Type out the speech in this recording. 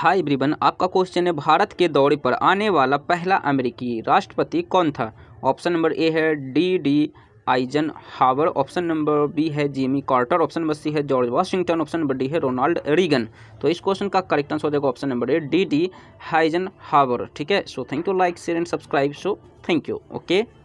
हाय ब्रिबन आपका क्वेश्चन है भारत के दौरे पर आने वाला पहला अमेरिकी राष्ट्रपति कौन था ऑप्शन नंबर ए है D D Eisenhower option number B है Jimmy Carter option number C है George Washington option number D है रोनाल्ड रीगन तो इस क्वेश्चन का करेक्ट आंसर हो जाएगा option number A D D Eisenhower ठीक है so thank you like share and subscribe so thank you okay